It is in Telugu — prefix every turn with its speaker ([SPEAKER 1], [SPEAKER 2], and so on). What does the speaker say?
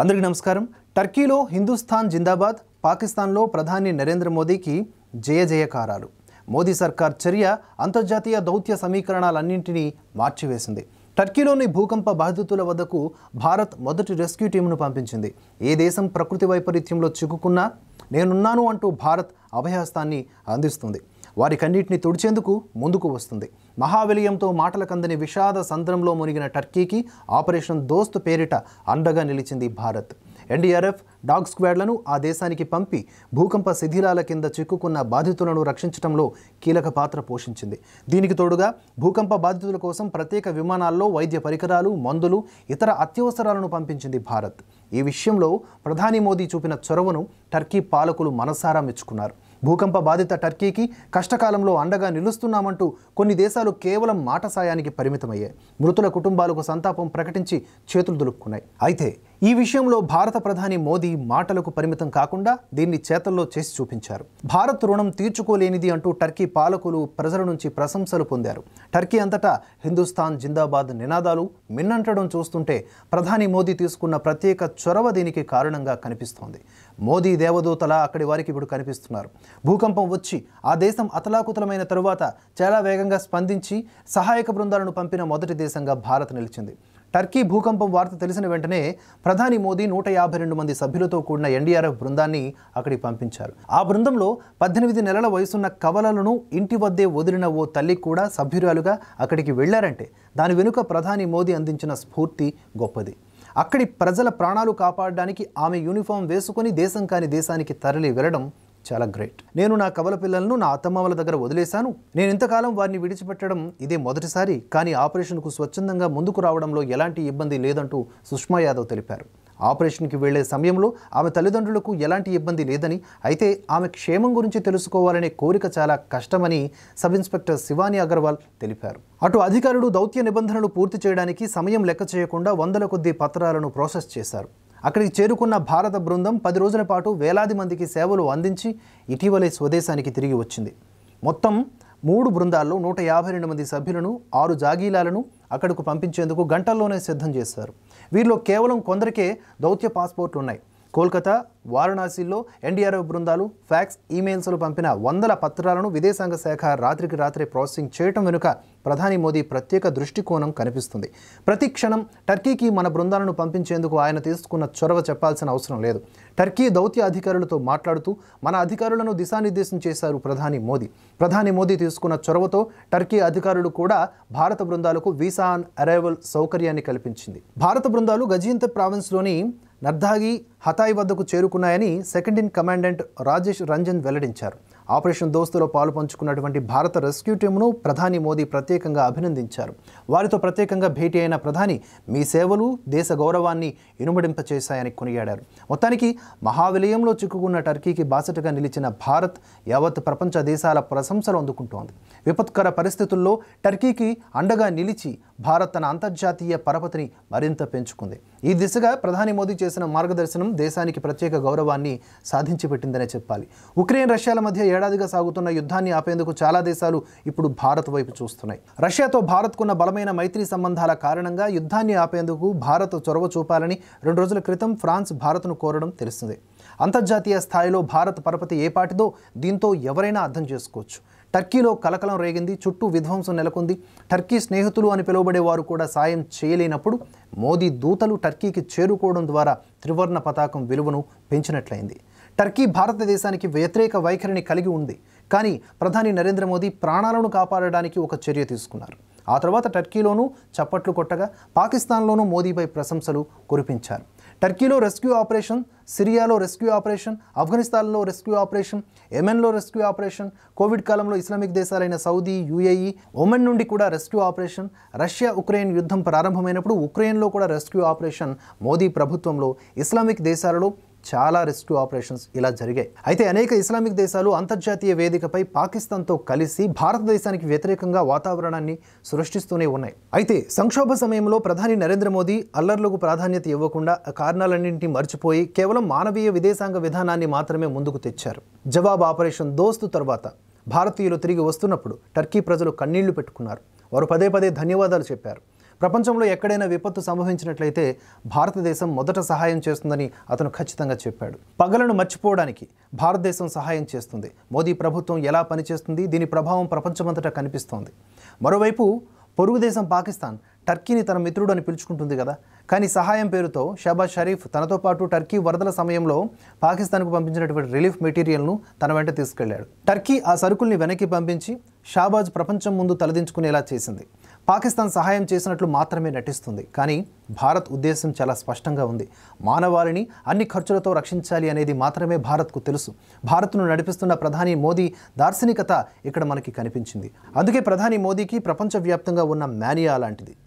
[SPEAKER 1] అందరికీ నమస్కారం టర్కీలో హిందుస్థాన్ జిందాబాద్ పాకిస్తాన్లో ప్రధాని నరేంద్ర మోదీకి జయ జయకారాలు మోదీ సర్కార్ చర్య అంతర్జాతీయ దౌత్య సమీకరణాలన్నింటినీ మార్చివేసింది టర్కీలోని భూకంప బాధితుల వద్దకు భారత్ మొదటి రెస్క్యూ టీంను పంపించింది ఏ దేశం ప్రకృతి వైపరీత్యంలో చిక్కుకున్నా నేనున్నాను అంటూ భారత్ అభయహస్తాన్ని అందిస్తుంది వారికన్నిటిని తుడిచేందుకు ముందుకు వస్తుంది మహావిలయంతో మాటలకందని విషాద సంద్రంలో మునిగిన టర్కీకి ఆపరేషన్ దోస్త్ పేరిట అండగా నిలిచింది భారత్ ఎన్డీఆర్ఎఫ్ డాగ్ స్క్వాడ్లను ఆ దేశానికి పంపి భూకంప శిథిలాల కింద చిక్కుకున్న బాధితులను రక్షించడంలో కీలక పాత్ర పోషించింది దీనికి తోడుగా భూకంప బాధితుల కోసం ప్రత్యేక విమానాల్లో వైద్య పరికరాలు మందులు ఇతర అత్యవసరాలను పంపించింది భారత్ ఈ విషయంలో ప్రధాని మోదీ చూపిన చొరవను టర్కీ పాలకులు మనసారా మెచ్చుకున్నారు భూకంప బాధిత టర్కీకి కష్టకాలంలో అండగా నిలుస్తున్నామంటూ కొన్ని దేశాలు కేవలం మాట సాయానికి పరిమితమయ్యాయి మృతుల కుటుంబాలకు సంతాపం ప్రకటించి చేతులు దులుపుకున్నాయి అయితే ఈ విషయంలో భారత ప్రధాని మోదీ మాటలకు పరిమితం కాకుండా దీన్ని చేతల్లో చేసి చూపించారు భారత్ రుణం తీర్చుకోలేనిది అంటూ టర్కీ పాలకులు ప్రజల నుంచి ప్రశంసలు పొందారు టర్కీ అంతటా హిందుస్థాన్ జిందాబాద్ నినాదాలు మిన్నంటడం చూస్తుంటే ప్రధాని మోదీ తీసుకున్న ప్రత్యేక చొరవ దీనికి కారణంగా కనిపిస్తోంది మోదీ దేవదూతలా అక్కడి వారికి ఇప్పుడు కనిపిస్తున్నారు భూకంపం వచ్చి ఆ దేశం అతలాకుతలమైన తరువాత చాలా వేగంగా స్పందించి సహాయక బృందాలను పంపిన మొదటి దేశంగా భారత్ నిలిచింది టర్కీ భూకంపం వార్త తెలిసిన వెంటనే ప్రధాని మోదీ నూట యాభై రెండు మంది సభ్యులతో కూడిన ఎన్డీఆర్ఎఫ్ బృందాన్ని అక్కడికి పంపించారు ఆ బృందంలో పద్దెనిమిది నెలల వయసున్న కవలలను ఇంటి వద్దే వదిలిన ఓ తల్లి కూడా సభ్యురాలుగా అక్కడికి వెళ్లారంటే దాని వెనుక ప్రధాని మోదీ అందించిన స్ఫూర్తి గొప్పది అక్కడి ప్రజల ప్రాణాలు కాపాడడానికి ఆమె యూనిఫామ్ వేసుకొని దేశం కాని దేశానికి తరలి వెళ్లడం చాలా గ్రేట్ నేను నా కవల పిల్లలను నా అత్తమామల దగ్గర వదిలేశాను నేను ఇంతకాలం వారిని విడిచిపెట్టడం ఇదే మొదటిసారి కానీ ఆపరేషన్కు స్వచ్ఛందంగా ముందుకు రావడంలో ఎలాంటి ఇబ్బంది లేదంటూ సుష్మా యాదవ్ తెలిపారు ఆపరేషన్కి వెళ్లే సమయంలో ఆమె తల్లిదండ్రులకు ఎలాంటి ఇబ్బంది లేదని అయితే ఆమె క్షేమం గురించి తెలుసుకోవాలనే కోరిక చాలా కష్టమని సబ్ ఇన్స్పెక్టర్ శివాని అగర్వాల్ తెలిపారు అటు అధికారులు దౌత్య నిబంధనలు పూర్తి చేయడానికి సమయం లెక్క చేయకుండా వందల కొద్దీ పత్రాలను ప్రాసెస్ చేశారు అక్కడికి చేరుకున్న భారత బృందం పది రోజుల పాటు వేలాది మందికి సేవలు అందించి ఇటీవలే స్వదేశానికి తిరిగి వచ్చింది మొత్తం మూడు బృందాల్లో నూట యాభై రెండు మంది సభ్యులను ఆరు జాగీలాలను అక్కడకు పంపించేందుకు గంటల్లోనే సిద్ధం చేశారు వీరిలో కేవలం కొందరికే దౌత్య పాస్పోర్ట్లు ఉన్నాయి కోల్కతా వారణాసిలో ఎన్డీఆర్ఎఫ్ బృందాలు ఫ్యాక్స్ ఈమెయిల్స్లు పంపిన వందల పత్రాలను విదేశాంగ శాఖ రాత్రికి రాత్రే ప్రాసెసింగ్ చేయటం వెనుక ప్రధాని మోదీ ప్రత్యేక దృష్టికోణం కనిపిస్తుంది ప్రతి క్షణం టర్కీకి మన బృందాలను పంపించేందుకు ఆయన తీసుకున్న చొరవ చెప్పాల్సిన అవసరం లేదు టర్కీ దౌత్య అధికారులతో మాట్లాడుతూ మన అధికారులను దిశానిర్దేశం చేశారు ప్రధాని మోదీ ప్రధాని మోదీ తీసుకున్న చొరవతో టర్కీ అధికారులు కూడా భారత బృందాలకు వీసా ఆన్ అరైవల్ సౌకర్యాన్ని కల్పించింది భారత బృందాలు గజియంత ప్రావిన్స్లోని నర్ధాగి హతాయి వద్దకు చేరుకున్నాయని second in commandant Rajesh Ranjan వెల్లడించారు ఆపరేషన్ దోస్తులో పాలు పంచుకున్నటువంటి భారత రెస్క్యూ టీంను ప్రధాని మోదీ ప్రత్యేకంగా అభినందించారు వారితో ప్రత్యేకంగా భేటీ అయిన ప్రధాని మీ సేవలు దేశ గౌరవాన్ని ఇనుమడింపచేశాయని కొనియాడారు మొత్తానికి మహావిలయంలో చిక్కుకున్న టర్కీకి బాసటగా నిలిచిన భారత్ యావత్ ప్రపంచ దేశాల ప్రశంసలు అందుకుంటోంది విపత్కర పరిస్థితుల్లో టర్కీకి అండగా నిలిచి భారత్ తన అంతర్జాతీయ పరపతిని మరింత పెంచుకుంది ఈ దిశగా ప్రధాని మోదీ చేసిన మార్గదర్శనం దేశానికి ప్రత్యేక గౌరవాన్ని సాధించి పెట్టిందనే చెప్పాలి ఉక్రెయిన్ రష్యాల మధ్య ఏడాదిగా సాగుతున్న యుద్ధాన్ని ఆపేందుకు చాలా దేశాలు ఇప్పుడు భారత్ వైపు చూస్తున్నాయి రష్యాతో భారత్కున్న బలమైన మైత్రి సంబంధాల కారణంగా యుద్ధాన్ని ఆపేందుకు భారత్ చొరవ చూపాలని రెండు రోజుల క్రితం ఫ్రాన్స్ భారత్ను కోరడం తెలిసింది అంతర్జాతీయ స్థాయిలో భారత్ పరపతి ఏపాటిదో దీంతో ఎవరైనా అర్థం చేసుకోవచ్చు టర్కీలో కలకలం రేగింది చుట్టూ విధ్వంసం నెలకొంది టర్కీ స్నేహితులు అని పిలువబడే వారు కూడా సాయం చేయలేనప్పుడు మోదీ దూతలు టర్కీకి చేరుకోవడం ద్వారా త్రివర్ణ పతాకం విలువను పెంచినట్లయింది టర్కీ భారతదేశానికి వ్యతిరేక వైఖరిని కలిగి ఉంది కానీ ప్రధాని నరేంద్ర మోదీ ప్రాణాలను కాపాడడానికి ఒక చర్య తీసుకున్నారు ఆ తర్వాత టర్కీలోనూ చప్పట్లు కొట్టగా పాకిస్తాన్లోనూ మోదీపై ప్రశంసలు కురిపించారు టర్కీలో రెస్క్యూ ఆపరేషన్ సిరియాలో రెస్క్యూ ఆపరేషన్ ఆఫ్ఘనిస్తాన్లో రెస్క్యూ ఆపరేషన్ ఎమెన్లో రెస్క్యూ ఆపరేషన్ కోవిడ్ కాలంలో ఇస్లామిక్ దేశాలైన సౌదీ యూఏఈ ఒమెన్ నుండి కూడా రెస్క్యూ ఆపరేషన్ రష్యా ఉక్రెయిన్ యుద్ధం ప్రారంభమైనప్పుడు ఉక్రెయిన్లో కూడా రెస్క్యూ ఆపరేషన్ మోదీ ప్రభుత్వంలో ఇస్లామిక్ దేశాలలో చాలా రెస్క్యూ ఆపరేషన్స్ ఇలా జరిగాయి అయితే అనేక ఇస్లామిక్ దేశాలు అంతర్జాతీయ వేదికపై పాకిస్తాన్తో కలిసి భారతదేశానికి వ్యతిరేకంగా వాతావరణాన్ని సృష్టిస్తూనే ఉన్నాయి అయితే సంక్షోభ సమయంలో ప్రధాని నరేంద్ర మోదీ అల్లర్లకు ప్రాధాన్యత ఇవ్వకుండా కారణాలన్నింటినీ మర్చిపోయి కేవలం మానవీయ విదేశాంగ విధానాన్ని మాత్రమే ముందుకు తెచ్చారు జవాబ్ ఆపరేషన్ దోస్తు తర్వాత భారతీయులు తిరిగి వస్తున్నప్పుడు టర్కీ ప్రజలు కన్నీళ్లు పెట్టుకున్నారు వారు పదే పదే ధన్యవాదాలు చెప్పారు ప్రపంచంలో ఎక్కడైనా విపత్తు సంభవించినట్లయితే భారతదేశం మొదట సహాయం చేస్తుందని అతను ఖచ్చితంగా చెప్పాడు పగలను మర్చిపోవడానికి భారతదేశం సహాయం చేస్తుంది మోదీ ప్రభుత్వం ఎలా పనిచేస్తుంది దీని ప్రభావం ప్రపంచమంతటా కనిపిస్తోంది మరోవైపు పొరుగు దేశం పాకిస్తాన్ టర్కీని తన మిత్రుడు అని పిలుచుకుంటుంది కదా కానీ సహాయం పేరుతో షాబాజ్ షరీఫ్ తనతో పాటు టర్కీ వరదల సమయంలో పాకిస్తాన్కు పంపించినటువంటి రిలీఫ్ మెటీరియల్ను తన వెంట తీసుకెళ్లాడు టర్కీ ఆ సరుకుల్ని వెనక్కి పంపించి షాబాజ్ ప్రపంచం ముందు తలదించుకునేలా చేసింది పాకిస్తాన్ సహాయం చేసినట్లు మాత్రమే నటిస్తుంది కానీ భారత్ ఉద్దేశం చాలా స్పష్టంగా ఉంది మానవాళిని అన్ని ఖర్చులతో రక్షించాలి అనేది మాత్రమే భారత్కు తెలుసు భారత్ను నడిపిస్తున్న ప్రధాని మోదీ దార్శనికత ఇక్కడ మనకి కనిపించింది అందుకే ప్రధాని మోదీకి ప్రపంచవ్యాప్తంగా ఉన్న మానియా లాంటిది